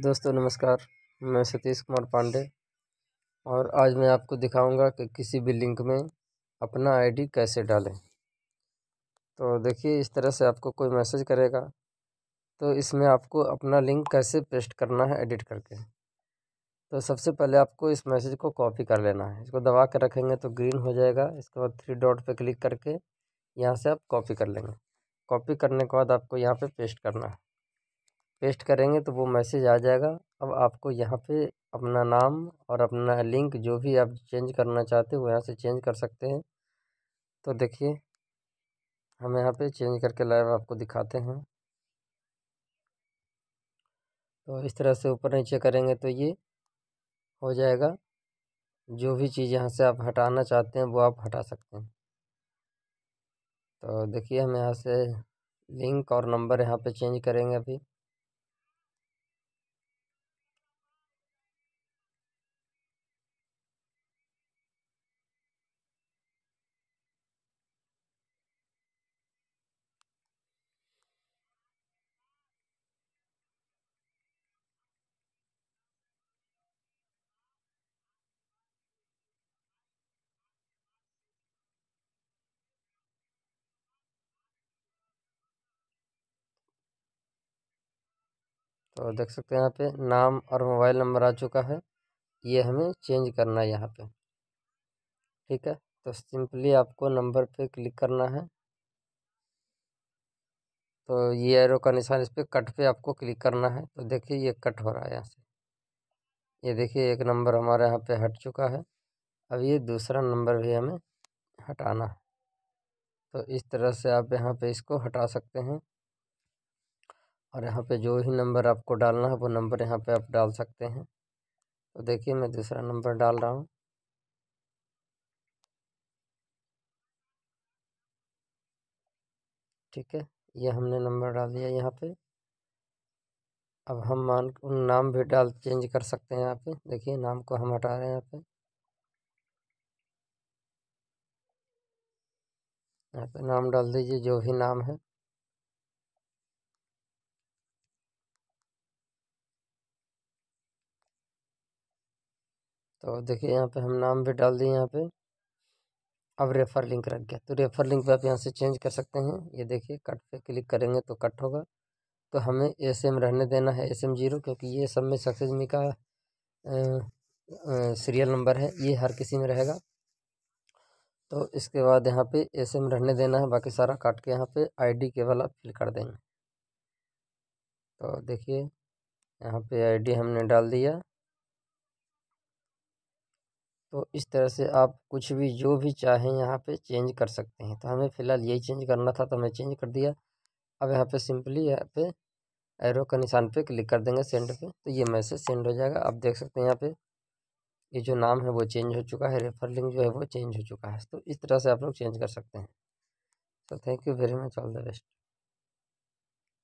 दोस्तों नमस्कार मैं सतीश कुमार पांडे और आज मैं आपको दिखाऊंगा कि किसी भी लिंक में अपना आईडी कैसे डालें तो देखिए इस तरह से आपको कोई मैसेज करेगा तो इसमें आपको अपना लिंक कैसे पेस्ट करना है एडिट करके तो सबसे पहले आपको इस मैसेज को कॉपी कर लेना है इसको दबा कर रखेंगे तो ग्रीन हो जाएगा इसके बाद थ्री डॉट पर क्लिक करके यहाँ से आप कॉपी कर लेंगे कॉपी करने के बाद आपको यहाँ पे पेस्ट करना है पेस्ट करेंगे तो वो मैसेज आ जाएगा अब आपको यहाँ पे अपना नाम और अपना लिंक जो भी आप चेंज करना चाहते हो यहाँ से चेंज कर सकते हैं तो देखिए हम यहाँ पे चेंज करके लाइव आपको दिखाते हैं तो इस तरह से ऊपर नीचे करेंगे तो ये हो जाएगा जो भी चीज़ यहाँ से आप हटाना चाहते हैं वो आप हटा सकते हैं तो देखिए हम यहाँ से लिंक और नंबर यहाँ पे चेंज करेंगे अभी तो देख सकते हैं यहाँ पे नाम और मोबाइल नंबर आ चुका है ये हमें चेंज करना है यहाँ पे ठीक है तो सिंपली आपको नंबर पे क्लिक करना है तो ये एरो का निशान इस पर कट पे आपको क्लिक करना है तो देखिए ये कट हो रहा है यहाँ से ये देखिए एक नंबर हमारे यहाँ पे हट चुका है अब ये दूसरा नंबर भी हमें हटाना है तो इस तरह से आप यहाँ पे इसको हटा सकते हैं और यहाँ पे जो ही नंबर आपको डालना है वो नंबर यहाँ पे आप डाल सकते हैं तो देखिए मैं दूसरा नंबर डाल रहा हूँ ठीक है ये हमने नंबर डाल दिया यहाँ पे अब हम मान नाम भी डाल चेंज कर सकते हैं यहाँ पे देखिए नाम को हम हटा रहे हैं यहाँ पे यहाँ पे नाम डाल दीजिए जो भी नाम है तो देखिए यहाँ पे हम नाम भी डाल दिए यहाँ पे अब रेफ़र लिंक रख गया तो रेफ़र लिंक पे आप यहाँ से चेंज कर सकते हैं ये देखिए कट पे क्लिक करेंगे तो कट होगा तो हमें एस एम रहने देना है एस एम जीरो क्योंकि ये सब में सक्सेस मी का सीरियल नंबर है ये हर किसी में रहेगा तो इसके बाद यहाँ पे एस एम रहने देना है बाकी सारा काट के यहाँ पे आईडी केवल आप फिल कर देंगे तो देखिए यहाँ पे आईडी हमने डाल दिया तो इस तरह से आप कुछ भी जो भी चाहें यहाँ पे चेंज कर सकते हैं तो हमें फ़िलहाल यही चेंज करना था तो हमने चेंज कर दिया अब यहाँ पे सिंपली यहाँ पे एरो का निशान पे क्लिक कर देंगे सेंड पे तो ये मैसेज सेंड हो जाएगा आप देख सकते हैं यहाँ पे ये जो नाम है वो चेंज हो चुका है रेफर लिंक जो है वो चेंज हो चुका है तो इस तरह से आप लोग चेंज कर सकते हैं तो thank you very much all the best